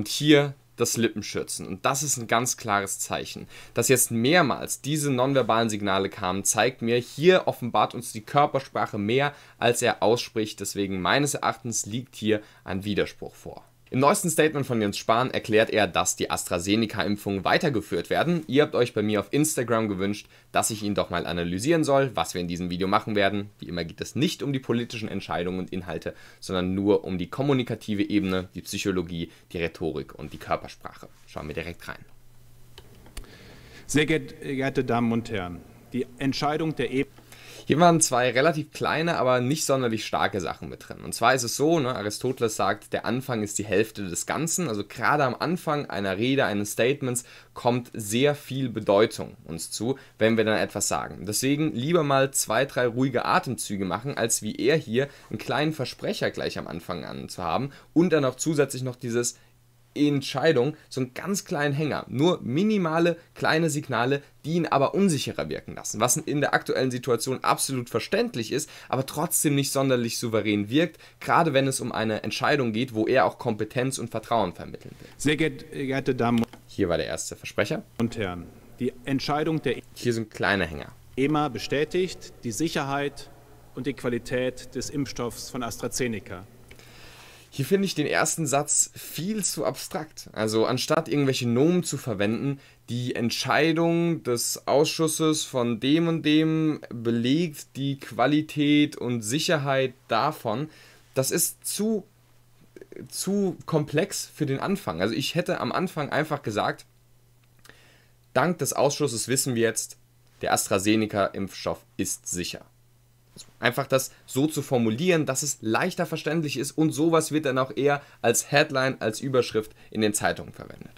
und hier das Lippenschürzen. Und das ist ein ganz klares Zeichen. Dass jetzt mehrmals diese nonverbalen Signale kamen, zeigt mir, hier offenbart uns die Körpersprache mehr, als er ausspricht. Deswegen meines Erachtens liegt hier ein Widerspruch vor. Im neuesten Statement von Jens Spahn erklärt er, dass die AstraZeneca-Impfungen weitergeführt werden. Ihr habt euch bei mir auf Instagram gewünscht, dass ich ihn doch mal analysieren soll, was wir in diesem Video machen werden. Wie immer geht es nicht um die politischen Entscheidungen und Inhalte, sondern nur um die kommunikative Ebene, die Psychologie, die Rhetorik und die Körpersprache. Schauen wir direkt rein. Sehr geehrte Damen und Herren, die Entscheidung der Ebene hier waren zwei relativ kleine, aber nicht sonderlich starke Sachen mit drin. Und zwar ist es so, ne, Aristoteles sagt, der Anfang ist die Hälfte des Ganzen. Also gerade am Anfang einer Rede, eines Statements kommt sehr viel Bedeutung uns zu, wenn wir dann etwas sagen. Deswegen lieber mal zwei, drei ruhige Atemzüge machen, als wie er hier einen kleinen Versprecher gleich am Anfang anzuhaben und dann auch zusätzlich noch dieses Entscheidung so einen ganz kleinen Hänger. Nur minimale kleine Signale, die ihn aber unsicherer wirken lassen. Was in der aktuellen Situation absolut verständlich ist, aber trotzdem nicht sonderlich souverän wirkt, gerade wenn es um eine Entscheidung geht, wo er auch Kompetenz und Vertrauen vermitteln will. Sehr geehrte Damen und Herren. Hier war der erste Versprecher. Und Herren, die Entscheidung der. Hier sind kleine Hänger. EMA bestätigt die Sicherheit und die Qualität des Impfstoffs von AstraZeneca. Hier finde ich den ersten Satz viel zu abstrakt. Also anstatt irgendwelche Nomen zu verwenden, die Entscheidung des Ausschusses von dem und dem belegt die Qualität und Sicherheit davon, das ist zu, zu komplex für den Anfang. Also ich hätte am Anfang einfach gesagt, dank des Ausschusses wissen wir jetzt, der AstraZeneca-Impfstoff ist sicher einfach das so zu formulieren, dass es leichter verständlich ist und sowas wird dann auch eher als Headline, als Überschrift in den Zeitungen verwendet.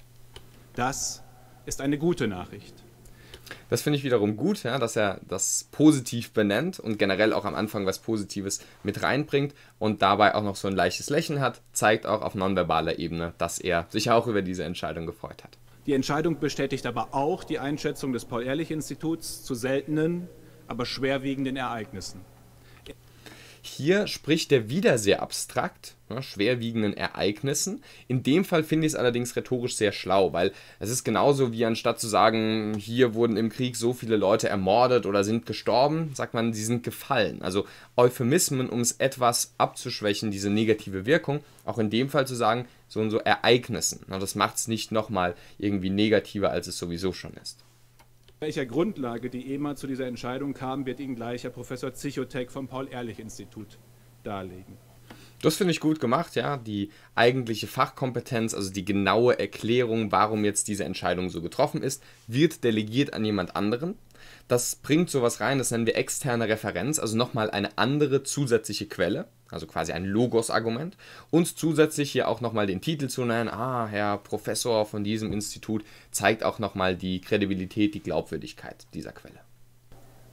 Das ist eine gute Nachricht. Das finde ich wiederum gut, ja, dass er das positiv benennt und generell auch am Anfang was Positives mit reinbringt und dabei auch noch so ein leichtes Lächeln hat, zeigt auch auf nonverbaler Ebene, dass er sich auch über diese Entscheidung gefreut hat. Die Entscheidung bestätigt aber auch die Einschätzung des Paul-Ehrlich-Instituts zu seltenen aber schwerwiegenden Ereignissen. Hier spricht er wieder sehr abstrakt, ne, schwerwiegenden Ereignissen. In dem Fall finde ich es allerdings rhetorisch sehr schlau, weil es ist genauso wie anstatt zu sagen, hier wurden im Krieg so viele Leute ermordet oder sind gestorben, sagt man, sie sind gefallen. Also Euphemismen, um es etwas abzuschwächen, diese negative Wirkung. Auch in dem Fall zu sagen, so und so Ereignissen. Ne, das macht es nicht nochmal irgendwie negativer, als es sowieso schon ist welcher Grundlage die EMA zu dieser Entscheidung kam, wird Ihnen gleich Herr Professor Zichotek vom Paul-Ehrlich-Institut darlegen. Das finde ich gut gemacht, ja. Die eigentliche Fachkompetenz, also die genaue Erklärung, warum jetzt diese Entscheidung so getroffen ist, wird delegiert an jemand anderen. Das bringt sowas rein, das nennen wir externe Referenz, also nochmal eine andere zusätzliche Quelle also quasi ein Logos-Argument, und zusätzlich hier auch nochmal den Titel zu nennen, ah, Herr Professor von diesem Institut, zeigt auch nochmal die Kredibilität, die Glaubwürdigkeit dieser Quelle.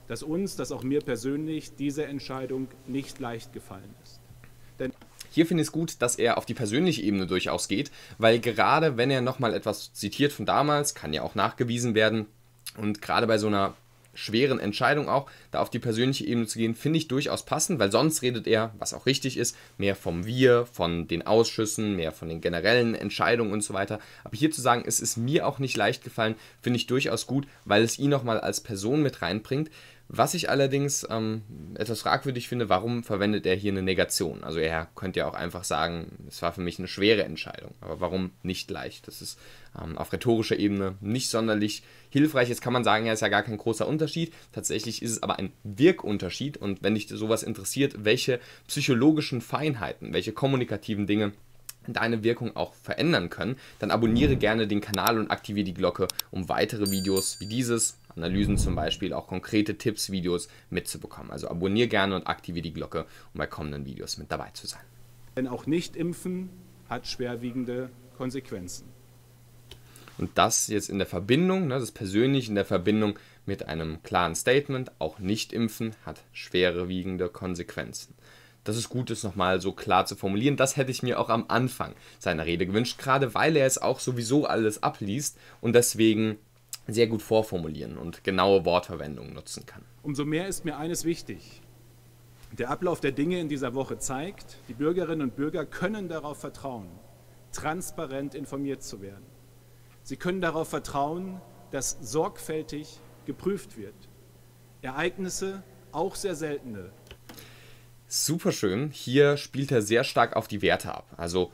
Dass uns, dass auch mir persönlich diese Entscheidung nicht leicht gefallen ist. Denn hier finde ich es gut, dass er auf die persönliche Ebene durchaus geht, weil gerade wenn er nochmal etwas zitiert von damals, kann ja auch nachgewiesen werden, und gerade bei so einer schweren Entscheidung auch, da auf die persönliche Ebene zu gehen, finde ich durchaus passend, weil sonst redet er, was auch richtig ist, mehr vom Wir, von den Ausschüssen, mehr von den generellen Entscheidungen und so weiter. Aber hier zu sagen, es ist mir auch nicht leicht gefallen, finde ich durchaus gut, weil es ihn nochmal als Person mit reinbringt. Was ich allerdings ähm, etwas fragwürdig finde, warum verwendet er hier eine Negation? Also er könnte ja auch einfach sagen, es war für mich eine schwere Entscheidung, aber warum nicht leicht? Das ist ähm, auf rhetorischer Ebene nicht sonderlich hilfreich. Jetzt kann man sagen, ja, ist ja gar kein großer Unterschied. Tatsächlich ist es aber ein Wirkunterschied und wenn dich sowas interessiert, welche psychologischen Feinheiten, welche kommunikativen Dinge deine Wirkung auch verändern können, dann abonniere gerne den Kanal und aktiviere die Glocke, um weitere Videos wie dieses Analysen zum Beispiel auch konkrete Tipps, Videos mitzubekommen. Also abonniere gerne und aktiviere die Glocke, um bei kommenden Videos mit dabei zu sein. Denn auch Nicht-Impfen hat schwerwiegende Konsequenzen. Und das jetzt in der Verbindung, ne, das persönlich in der Verbindung mit einem klaren Statement, auch Nicht-Impfen hat schwerwiegende Konsequenzen Das ist gut das nochmal so klar zu formulieren. Das hätte ich mir auch am Anfang seiner Rede gewünscht, gerade weil er es auch sowieso alles abliest und deswegen sehr gut vorformulieren und genaue Wortverwendung nutzen kann. Umso mehr ist mir eines wichtig. Der Ablauf der Dinge in dieser Woche zeigt, die Bürgerinnen und Bürger können darauf vertrauen, transparent informiert zu werden. Sie können darauf vertrauen, dass sorgfältig geprüft wird. Ereignisse, auch sehr seltene. Superschön. Hier spielt er sehr stark auf die Werte ab. Also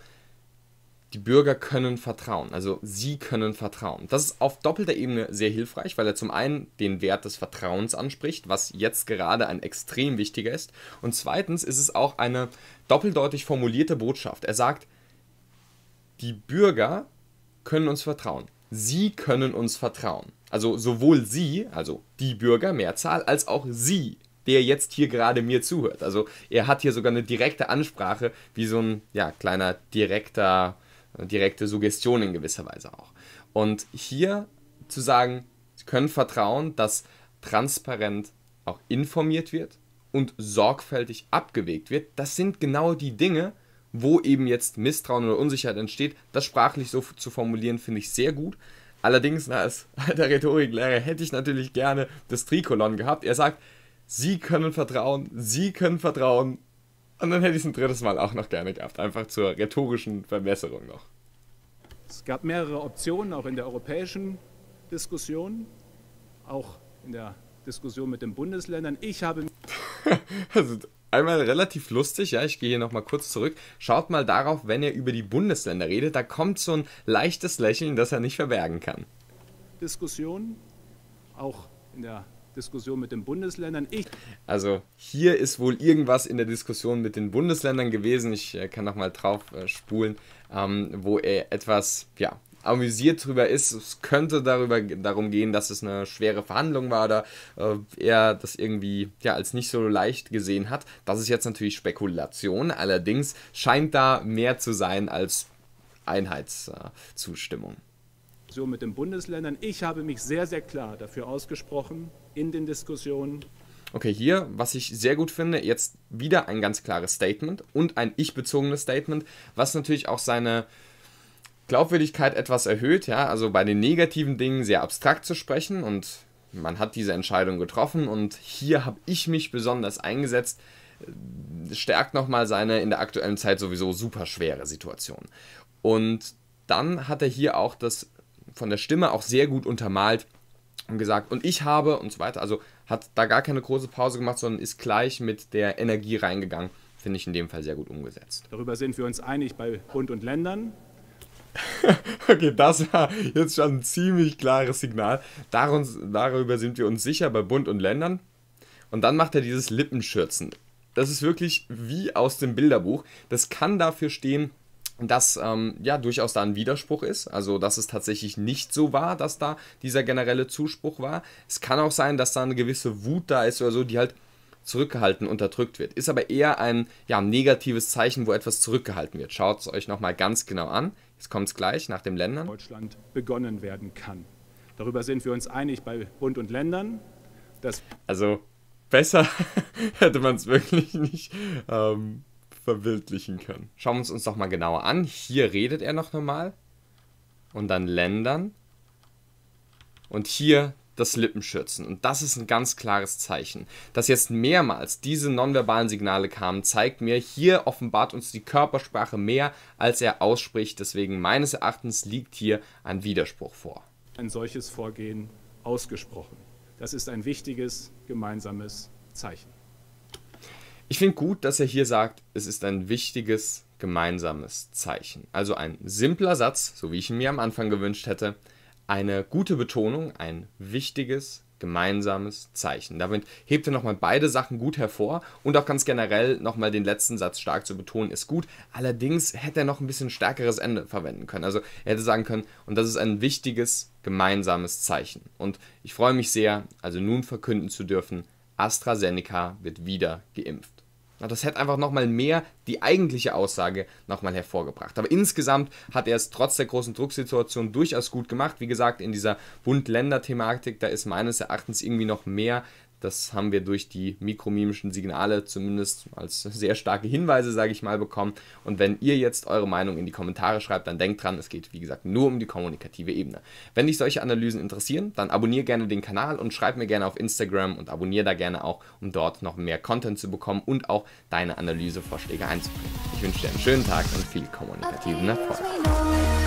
die Bürger können vertrauen. Also sie können vertrauen. Das ist auf doppelter Ebene sehr hilfreich, weil er zum einen den Wert des Vertrauens anspricht, was jetzt gerade ein extrem wichtiger ist. Und zweitens ist es auch eine doppeldeutig formulierte Botschaft. Er sagt, die Bürger können uns vertrauen. Sie können uns vertrauen. Also sowohl sie, also die Bürger, Mehrzahl, als auch sie der jetzt hier gerade mir zuhört. Also er hat hier sogar eine direkte Ansprache, wie so ein ja, kleiner direkter äh, direkte Suggestion in gewisser Weise auch. Und hier zu sagen, sie können vertrauen, dass transparent auch informiert wird und sorgfältig abgewegt wird, das sind genau die Dinge, wo eben jetzt Misstrauen oder Unsicherheit entsteht. Das sprachlich so zu formulieren, finde ich sehr gut. Allerdings, na, als alter Rhetoriklehrer hätte ich natürlich gerne das Trikolon gehabt. Er sagt, Sie können vertrauen, Sie können vertrauen, und dann hätte ich es ein drittes Mal auch noch gerne gehabt, einfach zur rhetorischen Verbesserung noch. Es gab mehrere Optionen, auch in der europäischen Diskussion, auch in der Diskussion mit den Bundesländern. Ich habe. also einmal relativ lustig, ja, ich gehe hier nochmal kurz zurück. Schaut mal darauf, wenn ihr über die Bundesländer redet, da kommt so ein leichtes Lächeln, das er nicht verbergen kann. Diskussion, auch in der Diskussion mit den Bundesländern. Ich also hier ist wohl irgendwas in der Diskussion mit den Bundesländern gewesen. Ich äh, kann noch mal drauf äh, spulen, ähm, wo er etwas, ja, amüsiert drüber ist. Es könnte darüber, darum gehen, dass es eine schwere Verhandlung war oder äh, er das irgendwie ja, als nicht so leicht gesehen hat. Das ist jetzt natürlich Spekulation, allerdings scheint da mehr zu sein als Einheitszustimmung. Äh, mit den Bundesländern. Ich habe mich sehr, sehr klar dafür ausgesprochen, in den Diskussionen. Okay, hier, was ich sehr gut finde, jetzt wieder ein ganz klares Statement und ein ich-bezogenes Statement, was natürlich auch seine Glaubwürdigkeit etwas erhöht, ja, also bei den negativen Dingen sehr abstrakt zu sprechen und man hat diese Entscheidung getroffen und hier habe ich mich besonders eingesetzt, äh, stärkt nochmal seine in der aktuellen Zeit sowieso super schwere Situation. Und dann hat er hier auch das von der Stimme auch sehr gut untermalt, und gesagt, und ich habe und so weiter. Also hat da gar keine große Pause gemacht, sondern ist gleich mit der Energie reingegangen. Finde ich in dem Fall sehr gut umgesetzt. Darüber sind wir uns einig bei Bund und Ländern. okay, das war jetzt schon ein ziemlich klares Signal. Darunz, darüber sind wir uns sicher bei Bund und Ländern. Und dann macht er dieses Lippenschürzen. Das ist wirklich wie aus dem Bilderbuch. Das kann dafür stehen, dass ähm, ja durchaus da ein Widerspruch ist, also dass es tatsächlich nicht so war, dass da dieser generelle Zuspruch war. Es kann auch sein, dass da eine gewisse Wut da ist oder so, die halt zurückgehalten, unterdrückt wird. Ist aber eher ein ja, negatives Zeichen, wo etwas zurückgehalten wird. Schaut es euch nochmal ganz genau an. Jetzt kommt es gleich nach den Ländern. Deutschland begonnen werden kann. Darüber sind wir uns einig bei Bund und Ländern. also besser hätte man es wirklich nicht ähm, verwirklichen kann. Schauen wir uns uns doch mal genauer an. Hier redet er noch normal. Und dann Ländern. Und hier das Lippenschürzen. Und das ist ein ganz klares Zeichen. Dass jetzt mehrmals diese nonverbalen Signale kamen, zeigt mir, hier offenbart uns die Körpersprache mehr, als er ausspricht. Deswegen meines Erachtens liegt hier ein Widerspruch vor. Ein solches Vorgehen ausgesprochen. Das ist ein wichtiges gemeinsames Zeichen. Ich finde gut, dass er hier sagt, es ist ein wichtiges gemeinsames Zeichen. Also ein simpler Satz, so wie ich ihn mir am Anfang gewünscht hätte, eine gute Betonung, ein wichtiges gemeinsames Zeichen. Damit hebt er nochmal beide Sachen gut hervor und auch ganz generell nochmal den letzten Satz stark zu betonen ist gut. Allerdings hätte er noch ein bisschen stärkeres Ende verwenden können. Also er hätte sagen können, und das ist ein wichtiges gemeinsames Zeichen. Und ich freue mich sehr, also nun verkünden zu dürfen, AstraZeneca wird wieder geimpft das hätte einfach nochmal mehr die eigentliche Aussage nochmal hervorgebracht. Aber insgesamt hat er es trotz der großen Drucksituation durchaus gut gemacht. Wie gesagt, in dieser Bund-Länder-Thematik, da ist meines Erachtens irgendwie noch mehr das haben wir durch die mikromimischen Signale zumindest als sehr starke Hinweise, sage ich mal, bekommen. Und wenn ihr jetzt eure Meinung in die Kommentare schreibt, dann denkt dran, es geht wie gesagt nur um die kommunikative Ebene. Wenn dich solche Analysen interessieren, dann abonniere gerne den Kanal und schreib mir gerne auf Instagram und abonniere da gerne auch, um dort noch mehr Content zu bekommen und auch deine Analysevorschläge einzubringen. Ich wünsche dir einen schönen Tag und viel kommunikativen Erfolg.